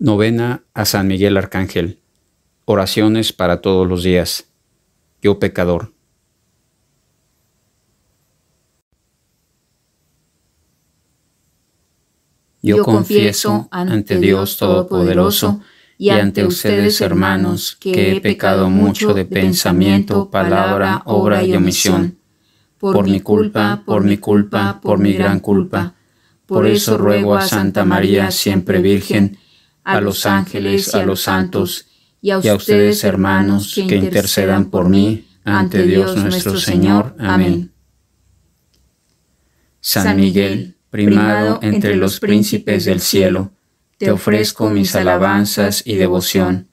Novena a San Miguel Arcángel. Oraciones para todos los días. Yo pecador. Yo confieso ante Dios Todopoderoso y ante ustedes, hermanos, que he pecado mucho de pensamiento, palabra, obra y omisión. Por mi culpa, por mi culpa, por mi gran culpa. Por eso ruego a Santa María, siempre Virgen, a los ángeles, a los santos, y a ustedes, hermanos, que intercedan por mí ante Dios nuestro Señor. Amén. San Miguel, primado entre los príncipes del cielo, te ofrezco mis alabanzas y devoción,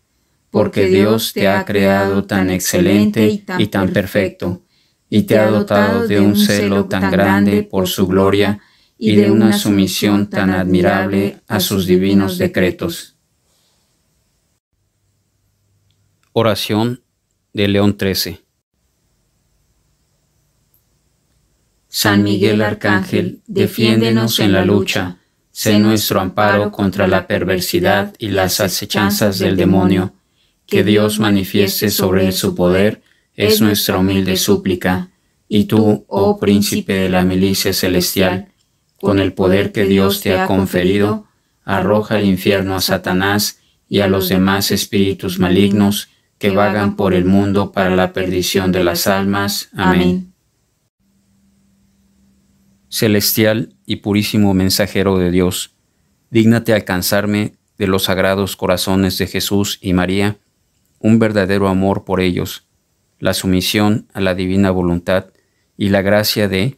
porque Dios te ha creado tan excelente y tan perfecto, y te ha dotado de un celo tan grande por su gloria, y de una sumisión tan admirable a sus divinos decretos. Oración de León XIII San Miguel Arcángel, defiéndenos en la lucha, sé nuestro amparo contra la perversidad y las acechanzas del demonio, que Dios manifieste sobre su poder, es nuestra humilde súplica. Y tú, oh príncipe de la milicia celestial, con el poder que Dios te ha conferido, arroja al infierno a Satanás y a los demás espíritus malignos que vagan por el mundo para la perdición de las almas. Amén. Celestial y purísimo mensajero de Dios, dígnate alcanzarme de los sagrados corazones de Jesús y María un verdadero amor por ellos, la sumisión a la divina voluntad y la gracia de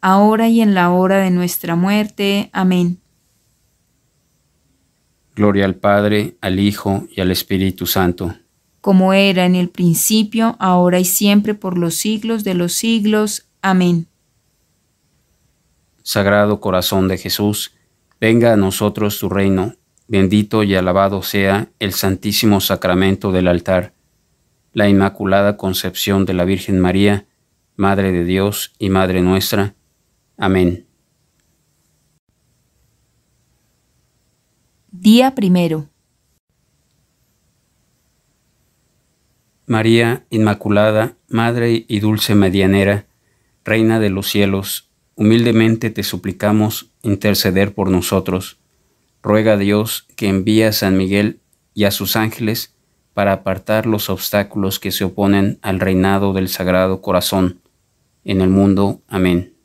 ahora y en la hora de nuestra muerte. Amén. Gloria al Padre, al Hijo y al Espíritu Santo. Como era en el principio, ahora y siempre, por los siglos de los siglos. Amén. Sagrado Corazón de Jesús, venga a nosotros tu reino, bendito y alabado sea el Santísimo Sacramento del altar, la Inmaculada Concepción de la Virgen María, Madre de Dios y Madre nuestra, Amén. Día primero. María Inmaculada, Madre y Dulce Medianera, Reina de los cielos, humildemente te suplicamos interceder por nosotros. Ruega a Dios que envíe a San Miguel y a sus ángeles para apartar los obstáculos que se oponen al reinado del Sagrado Corazón en el mundo. Amén.